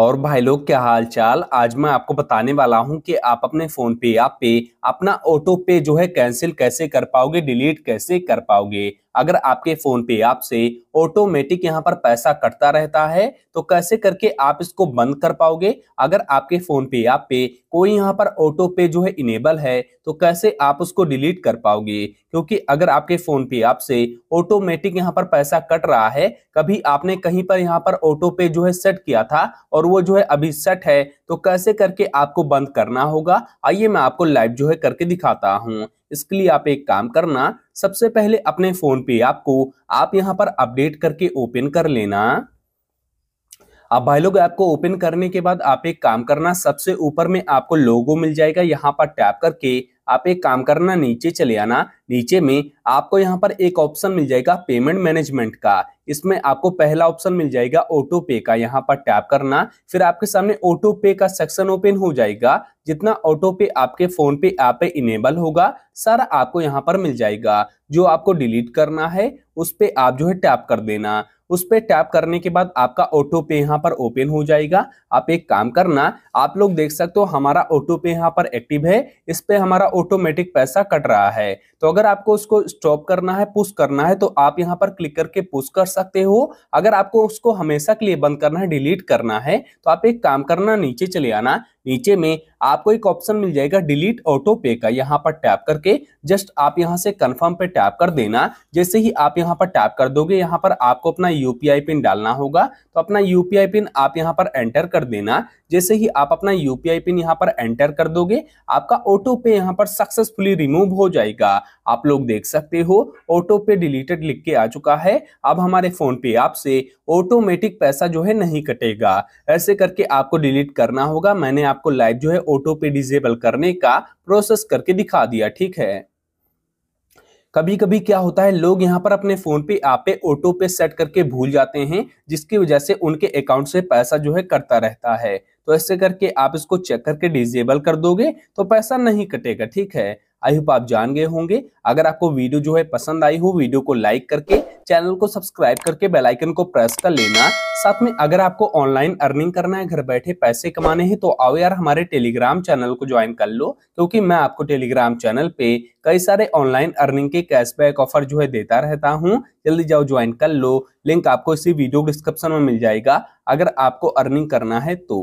और भाई लोग क्या हाल चाल आज मैं आपको बताने वाला हूं कि आप अपने फोन पे या पे अपना ऑटो पे जो है कैंसिल कैसे कर पाओगे डिलीट कैसे कर पाओगे अगर आपके फोन पे ऐप से ऑटोमेटिक यहाँ पर पैसा कटता रहता है तो कैसे करके आप इसको बंद कर पाओगे अगर आपके फोन पे ऐप पे कोई यहाँ पर ऑटो पे जो है इनेबल है तो कैसे आप उसको डिलीट कर पाओगे क्योंकि अगर आपके फोन पे ऐप से ऑटोमेटिक यहाँ पर पैसा कट रहा है कभी आपने कहीं पर यहाँ पर ऑटो पे जो है सेट किया था और वो जो है अभी सेट है तो कैसे करके आपको बंद करना होगा आइए मैं आपको लाइव जो है करके दिखाता हूँ इसके लिए आप एक काम करना सबसे पहले अपने फोन पे आपको आप यहाँ पर अपडेट करके ओपन कर लेना अब भाई लोग ऐप को ओपन करने के बाद आप एक काम करना सबसे ऊपर में आपको लोगो मिल जाएगा यहाँ पर टैप करके आप एक काम करना नीचे चले आना नीचे में आपको यहाँ पर एक ऑप्शन मिल जाएगा पेमेंट मैनेजमेंट का इसमें आपको पहला ऑप्शन मिल जाएगा ऑटो पे का यहाँ पर टैप करना फिर आपके सामने ऑटो पे का सेक्शन ओपन हो जाएगा जितना ऑटो पे आपके फोन पे ऐप पे इनेबल होगा सारा आपको यहाँ पर मिल जाएगा जो आपको डिलीट करना है उस पर आप जो है टैप कर देना उस पर टैप करने के बाद आपका ऑटो पे यहाँ पर ओपन हो जाएगा आप एक काम करना आप लोग देख सकते हो हमारा ऑटो पे यहाँ पर एक्टिव है इस पर हमारा ऑटोमेटिक पैसा कट रहा है तो अगर अगर आपको उसको स्टॉप करना है पुश करना है तो आप यहाँ पर क्लिक करके पुश कर सकते हो अगर आपको उसको हमेशा के लिए बंद करना है डिलीट करना है तो आप एक काम करना नीचे चले आना नीचे में आपको एक ऑप्शन मिल जाएगा डिलीट ऑटो पे का यहाँ पर टैप करके जस्ट आप यहाँ से कंफर्म पे टैप कर देना जैसे ही आप यहाँ पर टैप कर दोगे यहाँ पर आपको अपना यूपीआई पिन डालना होगा तो अपना यूपीआई पिन आप यहाँ पर एंटर कर देना जैसे ही आप अपना यूपीआई पिन यहाँ पर एंटर कर दोगे आपका ऑटो पे यहाँ पर सक्सेसफुली रिमूव हो जाएगा आप लोग देख सकते हो ऑटो पे डिलीटेड लिख के आ चुका है अब हमारे फोन पे ऐप से ऑटोमेटिक पैसा जो है नहीं कटेगा ऐसे करके आपको डिलीट करना होगा मैंने आपको लाइव जो है ऑटो पे डिजेबल करने का प्रोसेस करके दिखा दिया ठीक है कभी कभी क्या होता है लोग यहाँ पर अपने फोन पे आप पे ऑटो पे सेट करके भूल जाते हैं जिसकी वजह से उनके अकाउंट से पैसा जो है कटता रहता है तो ऐसे करके आप इसको चेक करके डिजेबल कर दोगे तो पैसा नहीं कटेगा ठीक है आई होप आप जान गए होंगे अगर आपको वीडियो जो है पसंद आई हो वीडियो को लाइक करके चैनल को सब्सक्राइब करके बेल आइकन को प्रेस कर लेना साथ में अगर आपको ऑनलाइन अर्निंग करना है घर बैठे पैसे कमाने हैं तो आओ यार हमारे टेलीग्राम चैनल को ज्वाइन कर लो क्योंकि मैं आपको टेलीग्राम चैनल पे कई सारे ऑनलाइन अर्निंग के कैशबैक ऑफर जो है देता रहता हूँ जल्दी जाओ ज्वाइन कर लो लिंक आपको इसी वीडियो डिस्क्रिप्शन में मिल जाएगा अगर आपको अर्निंग करना है तो